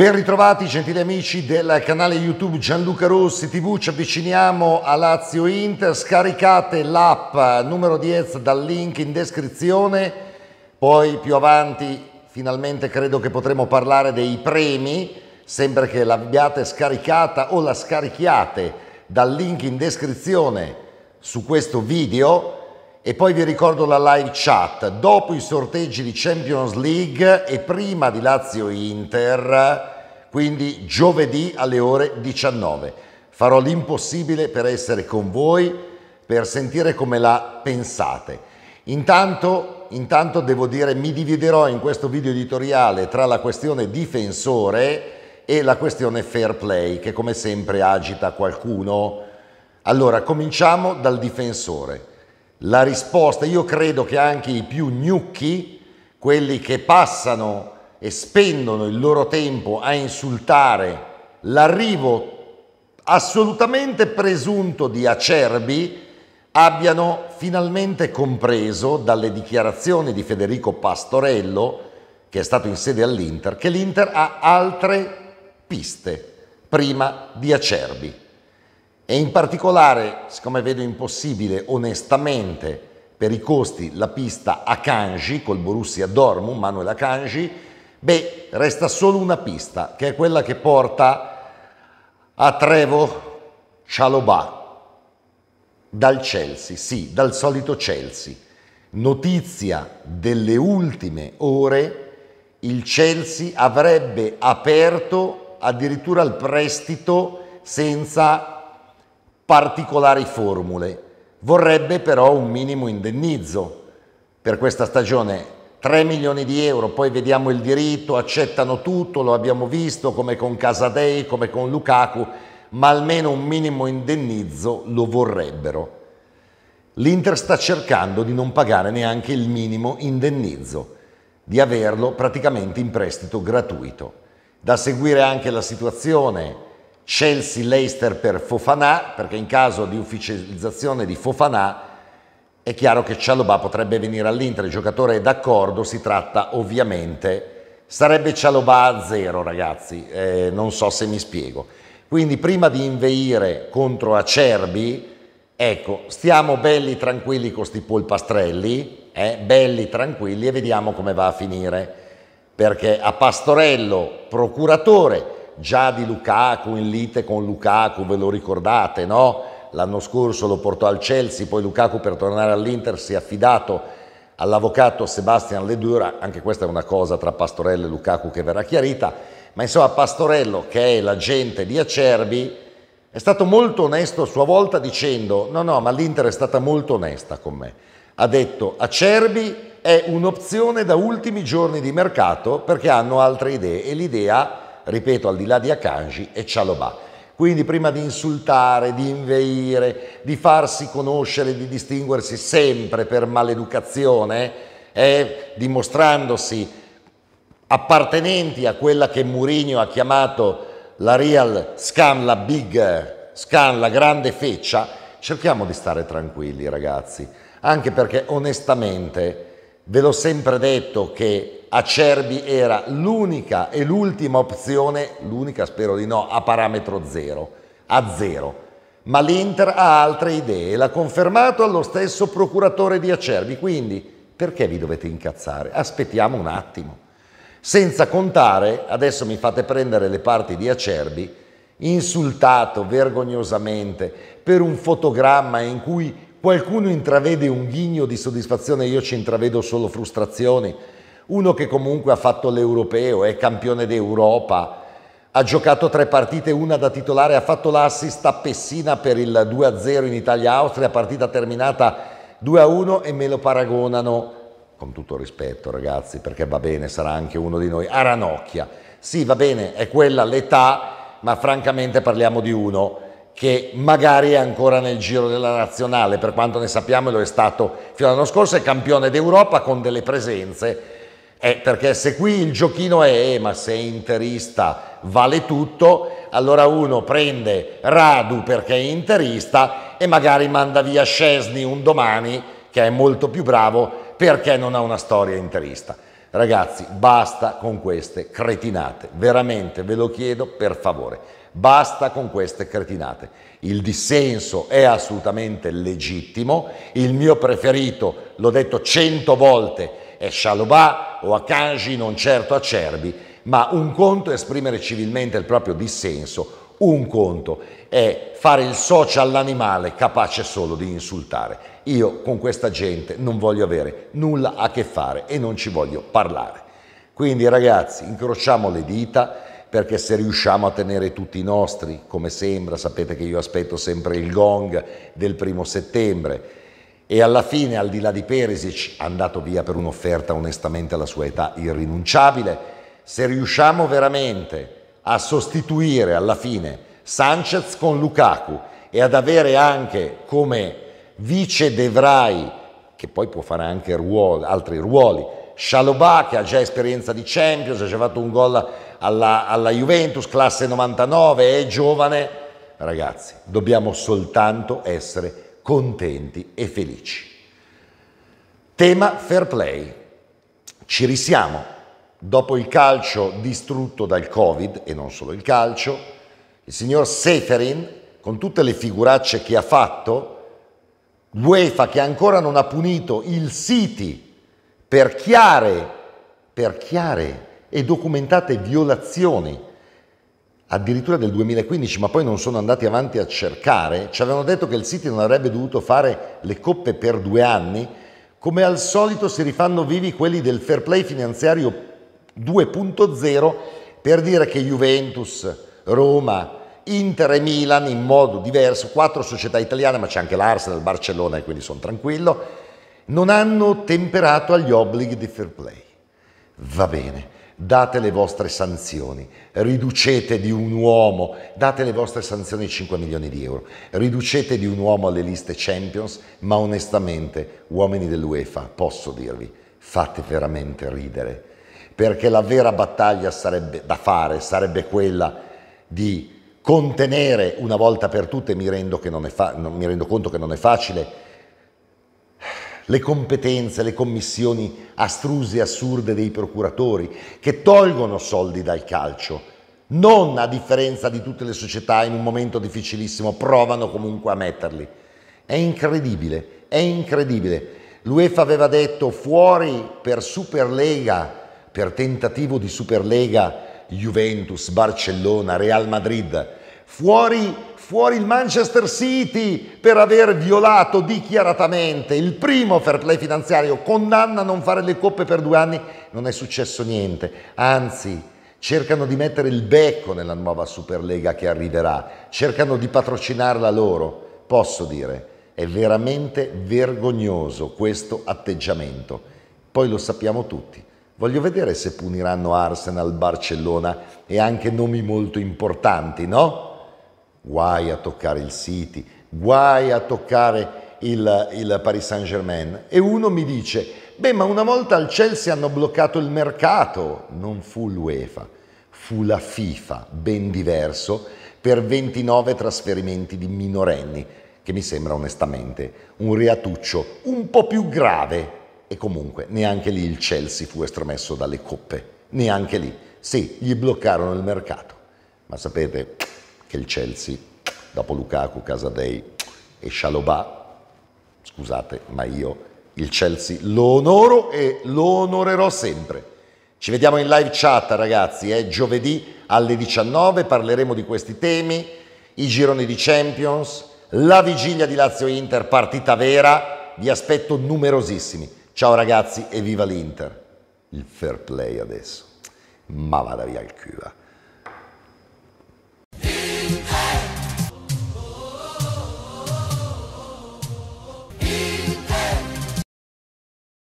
Ben ritrovati gentili amici del canale YouTube Gianluca Rossi TV, ci avviciniamo a Lazio Inter, scaricate l'app numero 10 dal link in descrizione, poi più avanti finalmente credo che potremo parlare dei premi, sembra che l'abbiate scaricata o la scarichiate dal link in descrizione su questo video, e poi vi ricordo la live chat. Dopo i sorteggi di Champions League e prima di Lazio Inter, quindi giovedì alle ore 19. Farò l'impossibile per essere con voi, per sentire come la pensate. Intanto, intanto devo dire, mi dividerò in questo video editoriale tra la questione difensore e la questione fair play, che come sempre agita qualcuno. Allora, cominciamo dal difensore la risposta, io credo che anche i più gnocchi, quelli che passano e spendono il loro tempo a insultare l'arrivo assolutamente presunto di Acerbi, abbiano finalmente compreso dalle dichiarazioni di Federico Pastorello, che è stato in sede all'Inter, che l'Inter ha altre piste prima di Acerbi e in particolare, siccome vedo impossibile onestamente per i costi la pista Akanji col Borussia Dortmund, Manuel Akanji, beh, resta solo una pista che è quella che porta a Trevo Cialobà dal Chelsea, sì, dal solito Chelsea. Notizia delle ultime ore, il Chelsea avrebbe aperto addirittura il prestito senza particolari formule. Vorrebbe però un minimo indennizzo per questa stagione. 3 milioni di euro, poi vediamo il diritto, accettano tutto, lo abbiamo visto come con Casadei, come con Lukaku, ma almeno un minimo indennizzo lo vorrebbero. L'Inter sta cercando di non pagare neanche il minimo indennizzo, di averlo praticamente in prestito gratuito. Da seguire anche la situazione Chelsea Leicester per Fofanà, perché in caso di ufficializzazione di Fofanà è chiaro che Cialobà potrebbe venire all'Inter, il giocatore è d'accordo, si tratta ovviamente, sarebbe Cialobà a zero ragazzi, eh, non so se mi spiego. Quindi prima di inveire contro Acerbi, ecco, stiamo belli tranquilli con sti polpastrelli, eh, belli tranquilli e vediamo come va a finire, perché a Pastorello, procuratore, già di Lukaku in lite con Lukaku, ve lo ricordate, no? L'anno scorso lo portò al Chelsea, poi Lukaku per tornare all'Inter si è affidato all'avvocato Sebastian Ledura, anche questa è una cosa tra Pastorello e Lukaku che verrà chiarita, ma insomma Pastorello, che è l'agente di Acerbi, è stato molto onesto a sua volta dicendo no no, ma l'Inter è stata molto onesta con me. Ha detto Acerbi è un'opzione da ultimi giorni di mercato perché hanno altre idee e l'idea è ripeto, al di là di Akanji e Cialobà. Quindi prima di insultare, di inveire, di farsi conoscere, di distinguersi sempre per maleducazione, eh, dimostrandosi appartenenti a quella che Mourinho ha chiamato la real scam, la big scam, la grande feccia, cerchiamo di stare tranquilli ragazzi, anche perché onestamente Ve l'ho sempre detto che Acerbi era l'unica e l'ultima opzione, l'unica spero di no, a parametro zero, a zero. Ma l'Inter ha altre idee, l'ha confermato allo stesso procuratore di Acerbi, quindi perché vi dovete incazzare? Aspettiamo un attimo. Senza contare, adesso mi fate prendere le parti di Acerbi, insultato vergognosamente per un fotogramma in cui Qualcuno intravede un ghigno di soddisfazione, io ci intravedo solo frustrazioni. Uno che comunque ha fatto l'europeo, è campione d'Europa, ha giocato tre partite, una da titolare, ha fatto l'assist a Pessina per il 2-0 in Italia-Austria, partita terminata 2-1 e me lo paragonano, con tutto rispetto ragazzi, perché va bene, sarà anche uno di noi, a Ranocchia. Sì, va bene, è quella l'età, ma francamente parliamo di uno che magari è ancora nel giro della nazionale, per quanto ne sappiamo lo è stato fino all'anno scorso, è campione d'Europa con delle presenze, eh, perché se qui il giochino è eh, ma se è interista vale tutto, allora uno prende Radu perché è interista e magari manda via Scesni un domani, che è molto più bravo, perché non ha una storia interista. Ragazzi, basta con queste cretinate, veramente ve lo chiedo per favore. Basta con queste cretinate. Il dissenso è assolutamente legittimo, il mio preferito, l'ho detto cento volte, è Shalobah o Akanji, non certo Acerbi, ma un conto è esprimere civilmente il proprio dissenso, un conto è fare il socio all'animale capace solo di insultare. Io con questa gente non voglio avere nulla a che fare e non ci voglio parlare. Quindi ragazzi, incrociamo le dita perché se riusciamo a tenere tutti i nostri, come sembra, sapete che io aspetto sempre il gong del primo settembre, e alla fine, al di là di Perisic, andato via per un'offerta onestamente alla sua età irrinunciabile, se riusciamo veramente a sostituire alla fine Sanchez con Lukaku e ad avere anche come vice Devrai, che poi può fare anche ruolo, altri ruoli, Shalobah che ha già esperienza di Champions, ha già fatto un gol alla, alla Juventus, classe 99, è giovane. Ragazzi, dobbiamo soltanto essere contenti e felici. Tema fair play. Ci risiamo. Dopo il calcio distrutto dal Covid, e non solo il calcio, il signor Seferin, con tutte le figuracce che ha fatto, l'UEFA che ancora non ha punito il City per chiare, per chiare e documentate violazioni addirittura del 2015, ma poi non sono andati avanti a cercare, ci avevano detto che il City non avrebbe dovuto fare le coppe per due anni, come al solito si rifanno vivi quelli del fair play finanziario 2.0 per dire che Juventus, Roma, Inter e Milan in modo diverso, quattro società italiane, ma c'è anche l'Arsenal, Barcellona e quindi sono tranquillo, non hanno temperato agli obblighi di fair play. Va bene date le vostre sanzioni, riducete di un uomo, date le vostre sanzioni 5 milioni di euro, riducete di un uomo alle liste Champions, ma onestamente, uomini dell'UEFA, posso dirvi, fate veramente ridere, perché la vera battaglia sarebbe, da fare sarebbe quella di contenere una volta per tutte, mi rendo, non è, non mi rendo conto che non è facile, le competenze, le commissioni astruse e assurde dei procuratori che tolgono soldi dal calcio. Non a differenza di tutte le società in un momento difficilissimo, provano comunque a metterli. È incredibile, è incredibile. L'UEFA aveva detto fuori per Superlega, per tentativo di Superlega Juventus, Barcellona, Real Madrid fuori, fuori il Manchester City per aver violato dichiaratamente il primo fair play finanziario, condanna a non fare le coppe per due anni, non è successo niente, anzi cercano di mettere il becco nella nuova Superlega che arriverà, cercano di patrocinarla loro. Posso dire, è veramente vergognoso questo atteggiamento. Poi lo sappiamo tutti. Voglio vedere se puniranno Arsenal, Barcellona e anche nomi molto importanti, no? guai a toccare il City, guai a toccare il, il Paris Saint-Germain. E uno mi dice, beh ma una volta al Chelsea hanno bloccato il mercato, non fu l'UEFA, fu la FIFA, ben diverso, per 29 trasferimenti di minorenni, che mi sembra onestamente un reatuccio un po' più grave. E comunque neanche lì il Chelsea fu estromesso dalle coppe, neanche lì. Sì, gli bloccarono il mercato. Ma sapete, che il Chelsea, dopo Lukaku, Casadei e Shalobah, scusate, ma io il Chelsea lo onoro e lo onorerò sempre. Ci vediamo in live chat ragazzi, eh? giovedì alle 19 parleremo di questi temi, i gironi di Champions, la vigilia di Lazio-Inter, partita vera, vi aspetto numerosissimi. Ciao ragazzi e viva l'Inter! Il fair play adesso, ma vada via il culo.